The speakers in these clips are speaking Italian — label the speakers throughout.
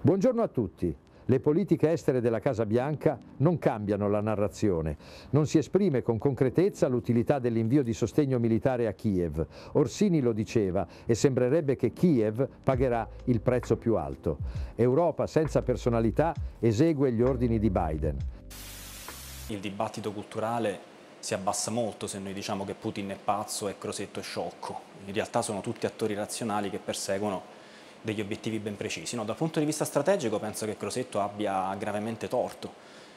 Speaker 1: Buongiorno a tutti. Le politiche estere della Casa Bianca non cambiano la narrazione, non si esprime con concretezza l'utilità dell'invio di sostegno militare a Kiev. Orsini lo diceva e sembrerebbe che Kiev pagherà il prezzo più alto. Europa senza personalità esegue gli ordini di Biden.
Speaker 2: Il dibattito culturale si abbassa molto se noi diciamo che Putin è pazzo, e Crosetto, è sciocco. In realtà sono tutti attori razionali che perseguono degli obiettivi ben precisi. No, dal punto di vista strategico penso che Crosetto abbia gravemente torto,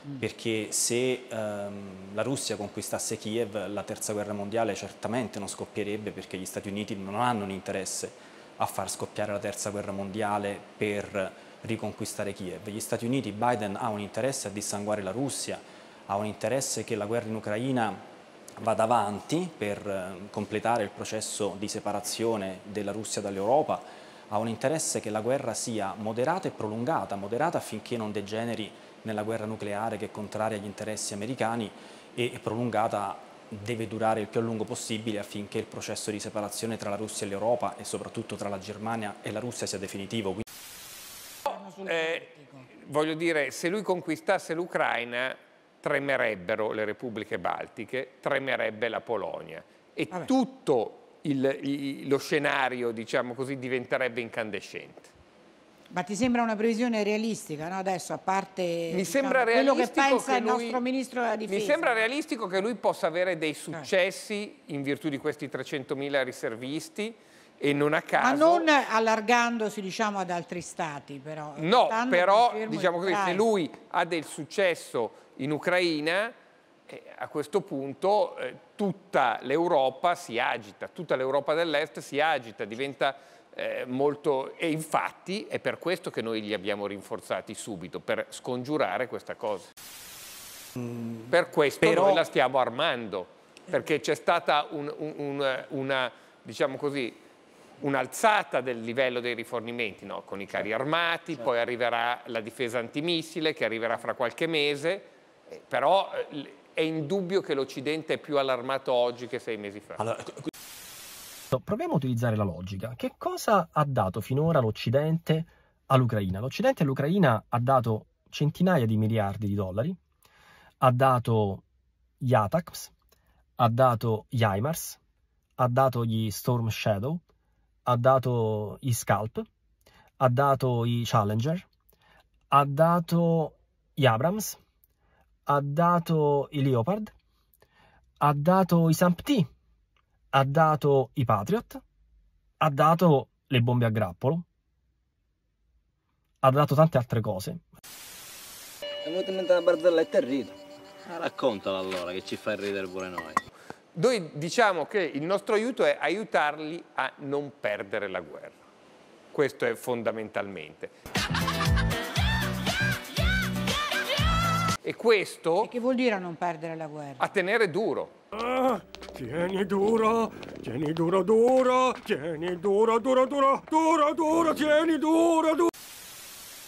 Speaker 2: mm. perché se ehm, la Russia conquistasse Kiev la terza guerra mondiale certamente non scoppierebbe perché gli Stati Uniti non hanno un interesse a far scoppiare la terza guerra mondiale per riconquistare Kiev. Gli Stati Uniti, Biden ha un interesse a dissanguare la Russia, ha un interesse che la guerra in Ucraina vada avanti per eh, completare il processo di separazione della Russia dall'Europa, ha un interesse che la guerra sia moderata e prolungata, moderata affinché non degeneri nella guerra nucleare che è contraria agli interessi americani e prolungata deve durare il più a lungo possibile affinché il processo di separazione tra la Russia e l'Europa e soprattutto tra la Germania e la Russia sia definitivo.
Speaker 1: Eh, voglio dire, se lui conquistasse l'Ucraina tremerebbero le repubbliche baltiche, tremerebbe la Polonia e Vabbè. tutto il, il, lo scenario diciamo così, diventerebbe incandescente.
Speaker 2: Ma ti sembra una previsione realistica, no? Adesso, a parte diciamo, quello che pensa che lui, il nostro ministro della difesa. Mi sembra
Speaker 1: realistico che lui possa avere dei eh. successi eh. in virtù di questi 300.000 riservisti, e non a caso... Ma non
Speaker 2: allargandosi diciamo, ad altri stati però.
Speaker 1: No, Tanto però diciamo così, se lui ha del successo in Ucraina, eh, a questo punto eh, tutta l'Europa si agita, tutta l'Europa dell'Est si agita, diventa eh, molto... E infatti è per questo che noi li abbiamo rinforzati subito, per scongiurare questa cosa. per questo però... noi la stiamo armando, perché c'è stata un, un, una, diciamo così, un'alzata del livello dei rifornimenti no? con i carri certo. armati, certo. poi arriverà la difesa antimissile che arriverà fra qualche mese, eh, però eh, è indubbio che l'Occidente è più allarmato oggi che sei mesi fa. Allora,
Speaker 2: proviamo a utilizzare la logica. Che cosa ha dato finora l'Occidente all'Ucraina? L'Occidente all'Ucraina ha dato centinaia di miliardi di dollari, ha dato gli ATACMS, ha dato gli IMARS, ha dato gli Storm Shadow, ha dato i Scalp, ha dato i Challenger, ha dato gli Abrams, ha dato i Leopard, ha dato i Sampti, ha dato i Patriot, ha dato le bombe a grappolo, ha dato tante altre cose. È venuta in mente una barzelletta e rido. Ah, raccontala
Speaker 1: allora che ci fa ridere pure noi. Noi diciamo che il nostro aiuto è aiutarli a non perdere la guerra. Questo è fondamentalmente. E questo... E che vuol dire a non perdere la guerra? A tenere duro. Ah, tieni duro, tieni duro duro, tieni duro duro duro, duro duro, tieni duro duro.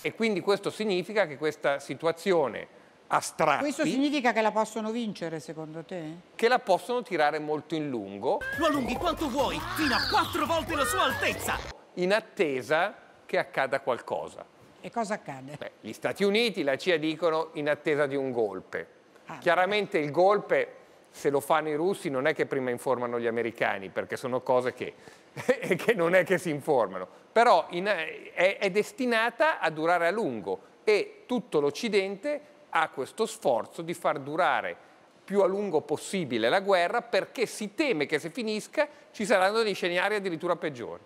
Speaker 1: E quindi questo significa che questa situazione astratti. Questo significa che la possono vincere, secondo te? Che la possono tirare molto in lungo. Lo allunghi quanto vuoi, fino a quattro volte la sua altezza. In attesa che accada qualcosa. E cosa accade? Beh, gli Stati Uniti, la CIA dicono in attesa di un golpe. Ah, Chiaramente beh. il golpe se lo fanno i russi non è che prima informano gli americani, perché sono cose che, che non è che si informano, però in, è, è destinata a durare a lungo e tutto l'Occidente ha questo sforzo di far durare più a lungo possibile la guerra perché si teme che se finisca ci saranno dei scenari addirittura
Speaker 2: peggiori.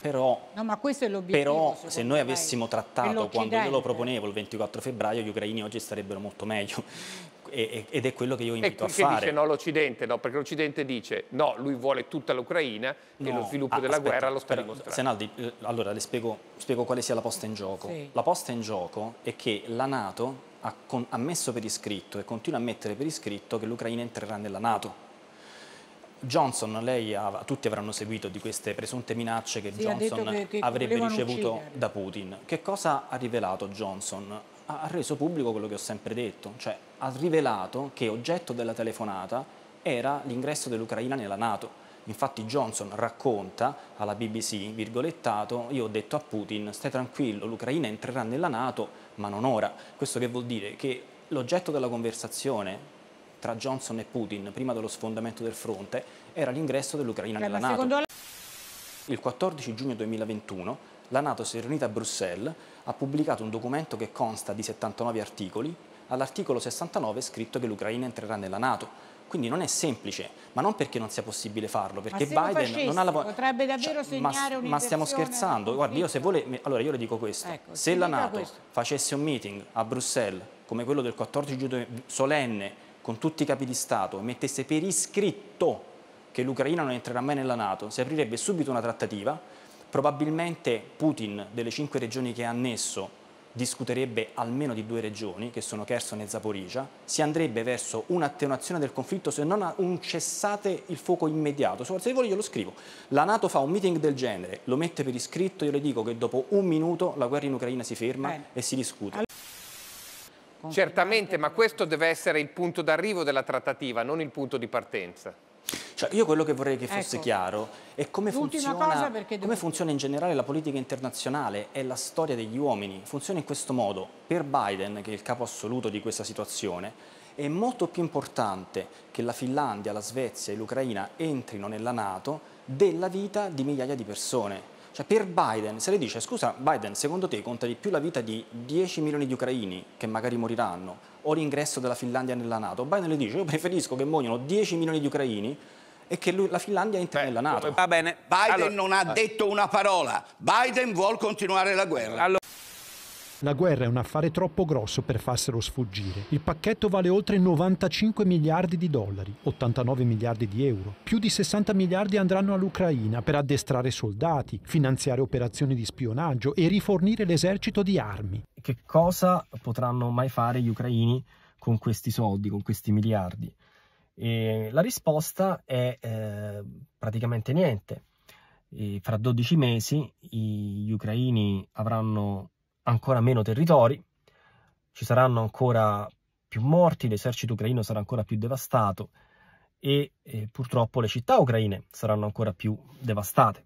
Speaker 2: Però, no, però se noi avessimo trattato quando io lo proponevo il 24 febbraio, gli ucraini oggi starebbero molto meglio, ed è quello che io invito a fare. E dice no
Speaker 1: l'Occidente, no, perché l'Occidente dice no, lui vuole tutta l'Ucraina no, e lo sviluppo ah, della aspetta, guerra lo sta però, dimostrando. Senaldi,
Speaker 2: eh, allora le spiego, spiego, quale sia la posta in gioco. Sì. La posta in gioco è che la Nato ha, con, ha messo per iscritto e continua a mettere per iscritto che l'Ucraina entrerà nella Nato. Johnson, lei ha, tutti avranno seguito di queste presunte minacce che sì, Johnson che, che avrebbe ricevuto uccidere. da Putin. Che cosa ha rivelato Johnson? ha reso pubblico quello che ho sempre detto, cioè ha rivelato che oggetto della telefonata era l'ingresso dell'Ucraina nella Nato. Infatti Johnson racconta alla BBC, virgolettato, io ho detto a Putin, stai tranquillo, l'Ucraina entrerà nella Nato, ma non ora. Questo che vuol dire che l'oggetto della conversazione tra Johnson e Putin prima dello sfondamento del fronte era l'ingresso dell'Ucraina eh, nella Nato. Il 14 giugno 2021 la Nato si è riunita a Bruxelles, ha pubblicato un documento che consta di 79 articoli, all'articolo 69 è scritto che l'Ucraina entrerà nella Nato. Quindi non è semplice, ma non perché non sia possibile farlo, perché Biden fascisti, non ha la potrebbe davvero cioè, segnare ma, ma stiamo scherzando, guarda, io se vuole allora io le dico questo. Ecco, se la Nato questo. facesse un meeting a Bruxelles come quello del 14 giugno solenne con tutti i capi di Stato e mettesse per iscritto che l'Ucraina non entrerà mai nella Nato, si aprirebbe subito una trattativa Probabilmente Putin delle cinque regioni che ha annesso discuterebbe almeno di due regioni, che sono Kherson e Zaporizia, si andrebbe verso un'attenuazione del conflitto se non un cessate il fuoco immediato. Se volete io lo scrivo. La Nato fa un meeting del genere, lo mette per iscritto, io le dico che dopo un minuto la guerra in Ucraina si ferma Bene. Eh. e si discute.
Speaker 1: Certamente, ma questo deve essere il punto d'arrivo della trattativa, non il punto di partenza.
Speaker 2: Cioè, io quello che vorrei che fosse ecco. chiaro è come funziona, come devo... funziona in generale la politica internazionale e la storia degli uomini. Funziona in questo modo. Per Biden, che è il capo assoluto di questa situazione, è molto più importante che la Finlandia, la Svezia e l'Ucraina entrino nella Nato della vita di migliaia di persone. Cioè per Biden, se le dice, scusa Biden, secondo te conta di più la vita di 10 milioni di ucraini che magari moriranno o l'ingresso della Finlandia nella Nato? Biden le dice, io preferisco che muoiano 10 milioni di ucraini e che lui, la Finlandia entra nella Nato. Va bene. Biden allora,
Speaker 1: non ha detto una parola. Biden vuole continuare la
Speaker 2: guerra. Allora...
Speaker 3: La guerra è un affare troppo grosso per farselo sfuggire. Il pacchetto vale oltre 95 miliardi di dollari, 89 miliardi di euro. Più di 60 miliardi andranno all'Ucraina per addestrare soldati, finanziare operazioni di spionaggio e rifornire l'esercito di armi. Che cosa potranno mai fare gli ucraini con questi soldi, con
Speaker 2: questi miliardi? E la risposta è eh, praticamente niente. E fra 12 mesi gli ucraini avranno ancora meno territori, ci saranno ancora più morti, l'esercito ucraino sarà ancora più devastato e eh, purtroppo le città ucraine saranno ancora più
Speaker 3: devastate.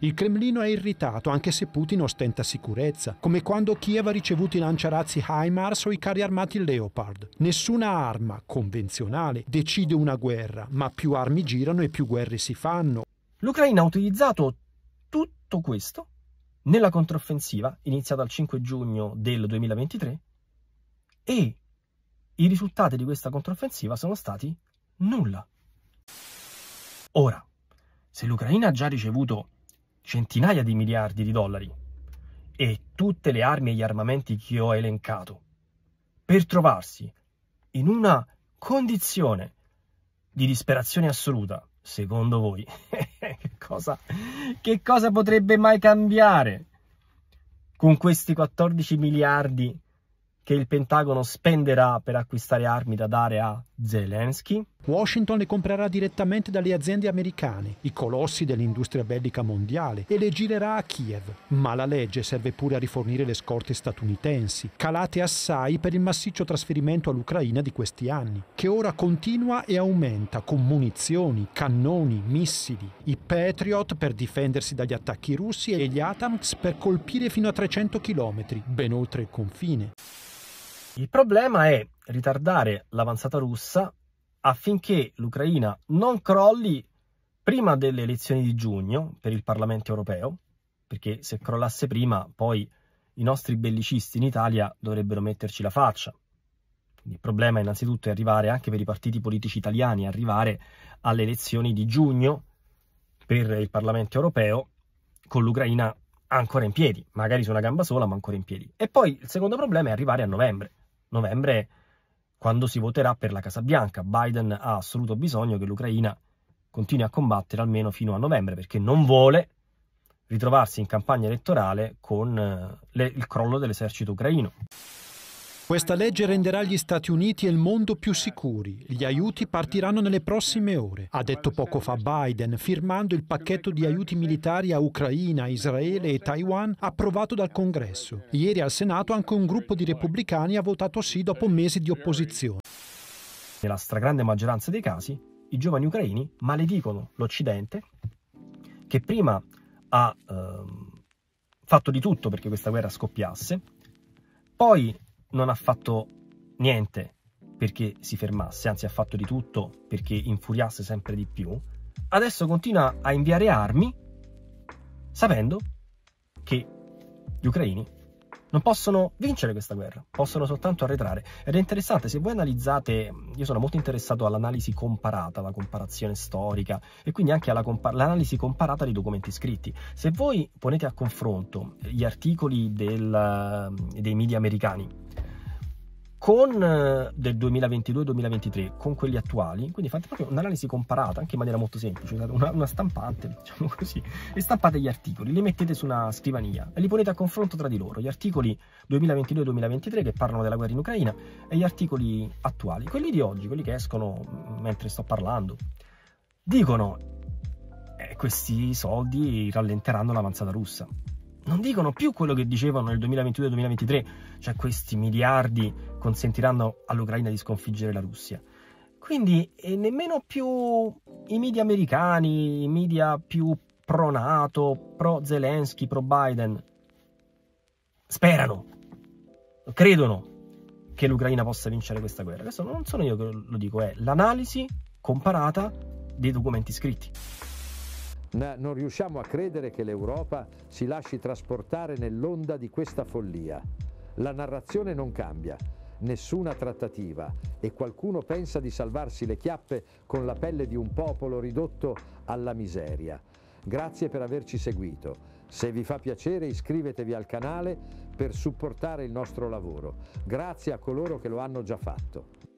Speaker 3: Il Cremlino è irritato anche se Putin ostenta sicurezza, come quando Kiev ha ricevuto i lanciarazzi HIMARS o i carri armati Leopard. Nessuna arma convenzionale decide una guerra, ma più armi girano e più guerre si fanno. L'Ucraina ha utilizzato tutto questo nella controffensiva iniziata il 5
Speaker 2: giugno del 2023 e i risultati di questa controffensiva sono stati nulla. Ora, se l'Ucraina ha già ricevuto centinaia di miliardi di dollari e tutte le armi e gli armamenti che ho elencato per trovarsi in una condizione di disperazione assoluta, secondo voi, che, cosa, che cosa potrebbe mai cambiare con questi 14 miliardi che il Pentagono spenderà per acquistare armi da dare a
Speaker 3: Zelensky? Washington le comprerà direttamente dalle aziende americane, i colossi dell'industria bellica mondiale, e le girerà a Kiev. Ma la legge serve pure a rifornire le scorte statunitensi, calate assai per il massiccio trasferimento all'Ucraina di questi anni, che ora continua e aumenta con munizioni, cannoni, missili, i Patriot per difendersi dagli attacchi russi e gli Atamx per colpire fino a 300 km, ben oltre il confine. Il problema è ritardare l'avanzata
Speaker 2: russa affinché l'Ucraina non crolli prima delle elezioni di giugno per il Parlamento europeo, perché se crollasse prima poi i nostri bellicisti in Italia dovrebbero metterci la faccia. Quindi il problema innanzitutto è arrivare anche per i partiti politici italiani, arrivare alle elezioni di giugno per il Parlamento europeo con l'Ucraina ancora in piedi, magari su una gamba sola ma ancora in piedi. E poi il secondo problema è arrivare a novembre. Novembre è quando si voterà per la Casa Bianca. Biden ha assoluto bisogno che l'Ucraina continui a combattere almeno fino a novembre, perché non vuole ritrovarsi in campagna elettorale con eh, le, il crollo
Speaker 3: dell'esercito ucraino. Questa legge renderà gli Stati Uniti e il mondo più sicuri. Gli aiuti partiranno nelle prossime ore, ha detto poco fa Biden, firmando il pacchetto di aiuti militari a Ucraina, Israele e Taiwan approvato dal Congresso. Ieri al Senato anche un gruppo di repubblicani ha votato sì dopo mesi di opposizione. Nella stragrande maggioranza dei casi, i giovani ucraini maledicono l'Occidente
Speaker 2: che prima ha eh, fatto di tutto perché questa guerra scoppiasse, poi non ha fatto niente perché si fermasse, anzi ha fatto di tutto perché infuriasse sempre di più, adesso continua a inviare armi sapendo che gli ucraini non possono vincere questa guerra, possono soltanto arretrare. Ed è interessante, se voi analizzate, io sono molto interessato all'analisi comparata, alla comparazione storica e quindi anche all'analisi compa comparata dei documenti scritti. Se voi ponete a confronto gli articoli del, dei media americani con eh, del 2022-2023 con quelli attuali quindi fate proprio un'analisi comparata anche in maniera molto semplice una, una, stampante diciamo così e stampate gli articoli li mettete su una scrivania e li ponete a confronto tra di loro gli articoli 2022-2023 che parlano della guerra in Ucraina e gli articoli attuali quelli di oggi quelli che escono mentre sto parlando dicono eh, questi soldi rallenteranno l'avanzata russa non dicono più quello che dicevano nel 2022-2023, cioè questi miliardi consentiranno all'Ucraina di sconfiggere la Russia. Quindi nemmeno più i media americani, i media più pro NATO, pro Zelensky, pro Biden, sperano, credono che l'Ucraina possa vincere questa guerra. Questo non sono io che lo dico, è l'analisi comparata dei documenti scritti
Speaker 1: non riusciamo a credere che l'Europa si lasci trasportare nell'onda di questa follia. La narrazione non cambia, nessuna trattativa e qualcuno pensa di salvarsi le chiappe con la pelle di un popolo ridotto alla miseria. Grazie per averci seguito. Se vi fa piacere iscrivetevi al canale per supportare il nostro lavoro. Grazie a coloro che lo hanno già fatto.